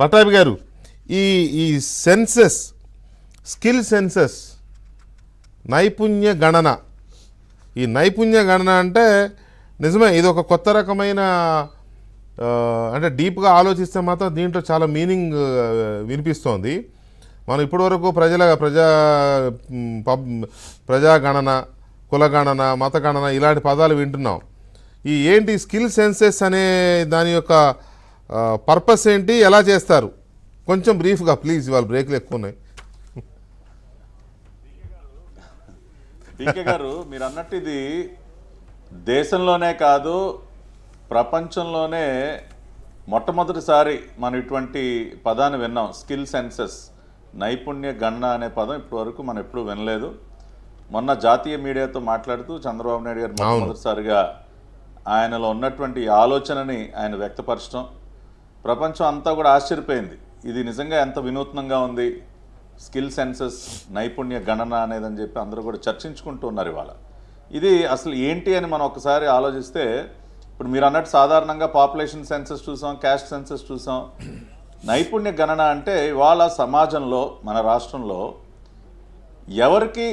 పటాబి గారు ఈ ఈ సెన్సెస్ స్కిల్ సెన్సెస్ నైపుణ్య గణన ఈ నైపుణ్య గణన అంటే నిజమే ఇది ఒక కొత్త రకమైన అంటే డీప్గా ఆలోచిస్తే మాత్రం దీంట్లో చాలా మీనింగ్ వినిపిస్తోంది మనం ఇప్పటివరకు ప్రజల ప్రజా పబ్ ప్రజాగణన కులగణన మతగణన ఇలాంటి పదాలు వింటున్నాం ఈ ఏంటి స్కిల్ సెన్సెస్ అనే దాని యొక్క పర్పస్ ఏంటి ఎలా చేస్తారు కొంచెం బ్రీఫ్గా ప్లీజ్ వాళ్ళు బ్రేక్లు ఎక్కువ ఉన్నాయి గారు మీరు అన్నట్టు ఇది దేశంలోనే కాదు ప్రపంచంలోనే మొట్టమొదటిసారి మనం ఇటువంటి పదాన్ని విన్నాం స్కిల్ సెన్సెస్ నైపుణ్య గణన అనే పదం ఇప్పటి వరకు మనం ఎప్పుడూ వినలేదు మొన్న జాతీయ మీడియాతో మాట్లాడుతూ చంద్రబాబు నాయుడు గారు మొట్టమొదటిసారిగా ఆయనలో ఉన్నటువంటి ఆలోచనని ఆయన వ్యక్తపరచడం ప్రపంచం అంతా కూడా ఆశ్చర్యపోయింది ఇది నిజంగా ఎంత వినూత్నంగా ఉంది స్కిల్ సెన్సెస్ నైపుణ్య గణన అనేదని చెప్పి అందరూ కూడా చర్చించుకుంటూ ఉన్నారు ఇవాళ ఇది అసలు ఏంటి అని మనం ఒకసారి ఆలోచిస్తే ఇప్పుడు మీరు అన్నట్టు సాధారణంగా పాపులేషన్ సెన్సెస్ చూసాం క్యాస్ట్ సెన్సెస్ చూసాం నైపుణ్య గణన అంటే ఇవాళ సమాజంలో మన రాష్ట్రంలో ఎవరికి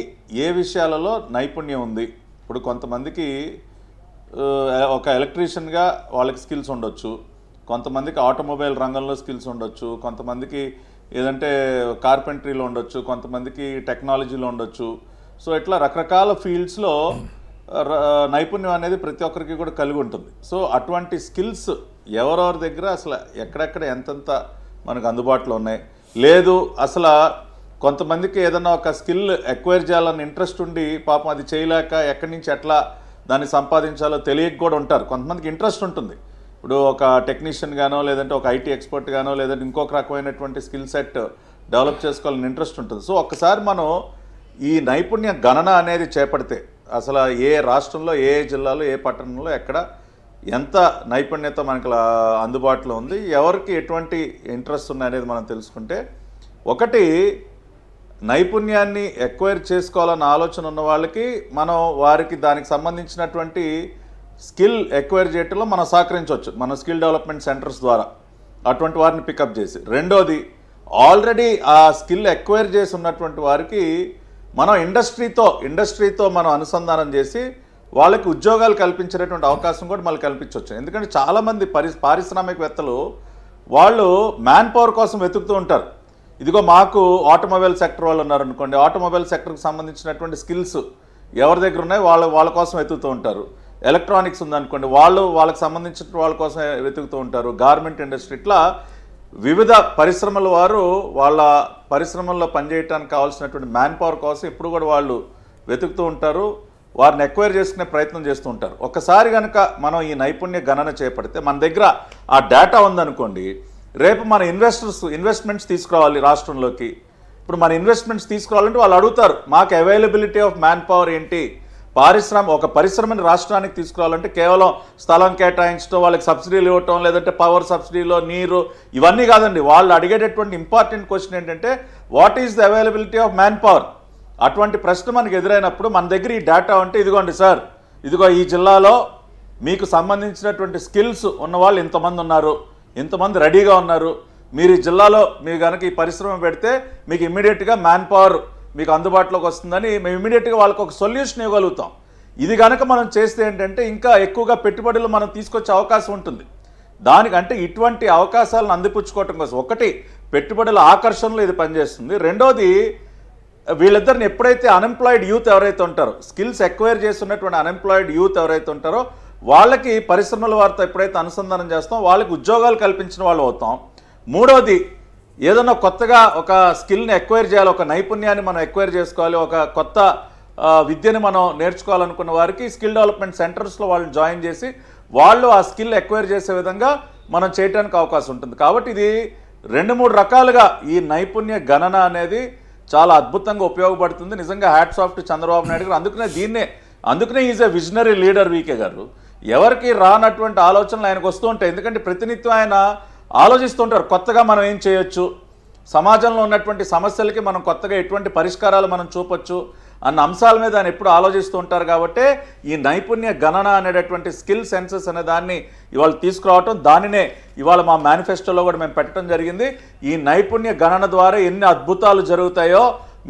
ఏ విషయాలలో నైపుణ్యం ఉంది ఇప్పుడు కొంతమందికి ఒక ఎలక్ట్రీషియన్గా వాళ్ళకి స్కిల్స్ ఉండొచ్చు కొంతమందికి ఆటోమొబైల్ రంగంలో స్కిల్స్ ఉండొచ్చు కొంతమందికి ఏదంటే కార్పెంటరీలో ఉండొచ్చు కొంతమందికి టెక్నాలజీలో ఉండొచ్చు సో ఇట్లా రకరకాల ఫీల్డ్స్లో నైపుణ్యం అనేది ప్రతి ఒక్కరికి కూడా కలిగి ఉంటుంది సో అటువంటి స్కిల్స్ ఎవరెవరి దగ్గర అసలు ఎక్కడెక్కడ ఎంతెంత మనకు అందుబాటులో ఉన్నాయి లేదు అసలు కొంతమందికి ఏదైనా ఒక స్కిల్ ఎక్వైర్ చేయాలని ఇంట్రెస్ట్ ఉండి పాపం అది చేయలేక ఎక్కడి నుంచి ఎట్లా దాన్ని సంపాదించాలో తెలియక కూడా ఉంటారు కొంతమందికి ఇంట్రెస్ట్ ఉంటుంది ఇప్పుడు ఒక టెక్నీషియన్ గానో లేదంటే ఒక ఐటీ ఎక్స్పర్ట్ గానో లేదంటే ఇంకొక రకమైనటువంటి స్కిల్ సెట్ డెవలప్ చేసుకోవాలని ఇంట్రెస్ట్ ఉంటుంది సో ఒకసారి మనం ఈ నైపుణ్య గణన అనేది చేపడితే అసలు ఏ రాష్ట్రంలో ఏ జిల్లాలో ఏ పట్టణంలో ఎక్కడ ఎంత నైపుణ్యత మనకు అందుబాటులో ఉంది ఎవరికి ఎటువంటి ఇంట్రెస్ట్ అనేది మనం తెలుసుకుంటే ఒకటి నైపుణ్యాన్ని ఎక్వైర్ చేసుకోవాలన్న ఆలోచన ఉన్న వాళ్ళకి మనం వారికి దానికి సంబంధించినటువంటి స్కిల్ ఎక్వైర్ చేయటంలో మనం సహకరించవచ్చు మన స్కిల్ డెవలప్మెంట్ సెంటర్స్ ద్వారా అటువంటి వారిని పికప్ చేసి రెండోది ఆల్రెడీ ఆ స్కిల్ ఎక్వైర్ చేసి ఉన్నటువంటి వారికి మనం ఇండస్ట్రీతో ఇండస్ట్రీతో మనం అనుసంధానం చేసి వాళ్ళకి ఉద్యోగాలు కల్పించేటటువంటి అవకాశం కూడా మళ్ళీ కల్పించవచ్చు ఎందుకంటే చాలామంది పరి పారిశ్రామికవేత్తలు వాళ్ళు మ్యాన్ పవర్ కోసం వెతుకుతూ ఉంటారు ఇదిగో మాకు ఆటోమొబైల్ సెక్టర్ వాళ్ళు ఉన్నారనుకోండి ఆటోమొబైల్ సెక్టర్కి సంబంధించినటువంటి స్కిల్స్ ఎవరి దగ్గర ఉన్నాయో వాళ్ళ వాళ్ళ కోసం వెతుకుతూ ఉంటారు ఎలక్ట్రానిక్స్ ఉందనుకోండి వాళ్ళు వాళ్ళకి సంబంధించిన వాళ్ళ కోసం వెతుకుతూ ఉంటారు గార్మెంట్ ఇండస్ట్రీ ఇట్లా వివిధ పరిశ్రమల వారు వాళ్ళ పరిశ్రమల్లో పనిచేయడానికి కావాల్సినటువంటి మ్యాన్ పవర్ కోసం ఇప్పుడు కూడా వాళ్ళు వెతుకుతూ ఉంటారు వారిని ఎక్వైర్ చేసుకునే ప్రయత్నం చేస్తూ ఉంటారు ఒకసారి కనుక మనం ఈ నైపుణ్య గణన చేపడితే మన దగ్గర ఆ డేటా ఉందనుకోండి రేపు మన ఇన్వెస్టర్స్ ఇన్వెస్ట్మెంట్స్ తీసుకురావాలి రాష్ట్రంలోకి ఇప్పుడు మన ఇన్వెస్ట్మెంట్స్ తీసుకురావాలంటే వాళ్ళు అడుగుతారు మాకు అవైలబిలిటీ ఆఫ్ మ్యాన్ పవర్ ఏంటి పారిశ్రామ ఒక పరిశ్రమని రాష్ట్రానికి తీసుకురావాలంటే కేవలం స్థలం కేటాయించడం వాళ్ళకి సబ్సిడీలు ఇవ్వటం లేదంటే పవర్ సబ్సిడీలో నీరు ఇవన్నీ కాదండి వాళ్ళు అడిగేటటువంటి ఇంపార్టెంట్ క్వశ్చన్ ఏంటంటే what is the availability of manpower అటువంటి ప్రశ్న మనకు ఎదురైనప్పుడు మన దగ్గర ఈ డేటా అంటే ఇదిగోండి సార్ ఇదిగో ఈ జిల్లాలో మీకు సంబంధించినటువంటి స్కిల్స్ ఉన్నవాళ్ళు ఇంతమంది ఉన్నారు ఇంతమంది రెడీగా ఉన్నారు మీరు ఈ జిల్లాలో మీరు కనుక ఈ పరిశ్రమ పెడితే మీకు ఇమ్మీడియట్గా మ్యాన్ పవర్ మీకు అందుబాటులోకి వస్తుందని మేము ఇమీడియట్గా వాళ్ళకి ఒక సొల్యూషన్ ఇవ్వగలుగుతాం ఇది కనుక మనం చేస్తే ఏంటంటే ఇంకా ఎక్కువగా పెట్టుబడులు మనం తీసుకొచ్చే అవకాశం ఉంటుంది దానికంటే ఇటువంటి అవకాశాలను అందిపుచ్చుకోవటం కోసం ఒకటి పెట్టుబడుల ఆకర్షణలో ఇది పనిచేస్తుంది రెండోది వీళ్ళిద్దరిని ఎప్పుడైతే అన్ఎంప్లాయిడ్ యూత్ ఎవరైతే ఉంటారో స్కిల్స్ ఎక్వైర్ చేస్తున్నటువంటి అన్ఎంప్లాయిడ్ యూత్ ఎవరైతే ఉంటారో వాళ్ళకి పరిశ్రమల వారితో ఎప్పుడైతే అనుసంధానం చేస్తాం వాళ్ళకి ఉద్యోగాలు కల్పించిన వాళ్ళు అవుతాం మూడోది ఏదన్నా కొత్తగా ఒక స్కిల్ని ఎక్వైర్ చేయాలి ఒక నైపుణ్యాన్ని మనం ఎక్వైర్ చేసుకోవాలి ఒక కొత్త విద్యని మనం నేర్చుకోవాలనుకున్న వారికి స్కిల్ డెవలప్మెంట్ సెంటర్స్లో వాళ్ళని జాయిన్ చేసి వాళ్ళు ఆ స్కిల్ ఎక్వైర్ చేసే విధంగా మనం చేయడానికి అవకాశం ఉంటుంది కాబట్టి ఇది రెండు మూడు రకాలుగా ఈ నైపుణ్య గణన అనేది చాలా అద్భుతంగా ఉపయోగపడుతుంది నిజంగా hats off to Chandrababu Naidu garu అందుకనే దీన్నే అందుకనే ఈజ్ ఎ విజనరీ లీడర్ వీకే గారు ఎవరికి రానటువంటి ఆలోచనలు ఆయనకు వస్తూ ఉంటాయి ఎందుకంటే ప్రతినిత్యం ఆయన ఆలోచిస్తుంటారు కొత్తగా మనం ఏం చేయొచ్చు సమాజంలో ఉన్నటువంటి సమస్యలకి మనం కొత్తగా ఎటువంటి పరిష్కారాలు మనం చూపొచ్చు అన్న అంశాల మీద ఆయన ఎప్పుడు ఆలోచిస్తూ ఉంటారు కాబట్టి ఈ నైపుణ్య గణన అనేటటువంటి స్కిల్ సెన్సెస్ అనే దాన్ని ఇవాళ తీసుకురావటం దానినే ఇవాళ మా మేనిఫెస్టోలో కూడా మేము పెట్టడం జరిగింది ఈ నైపుణ్య గణన ద్వారా ఎన్ని అద్భుతాలు జరుగుతాయో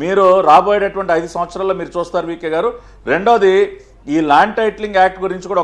మీరు రాబోయేటటువంటి ఐదు సంవత్సరాల్లో మీరు చూస్తారు వీకే గారు రెండోది ఈ ల్యాండ్ టైటిలింగ్ యాక్ట్ గురించి కూడా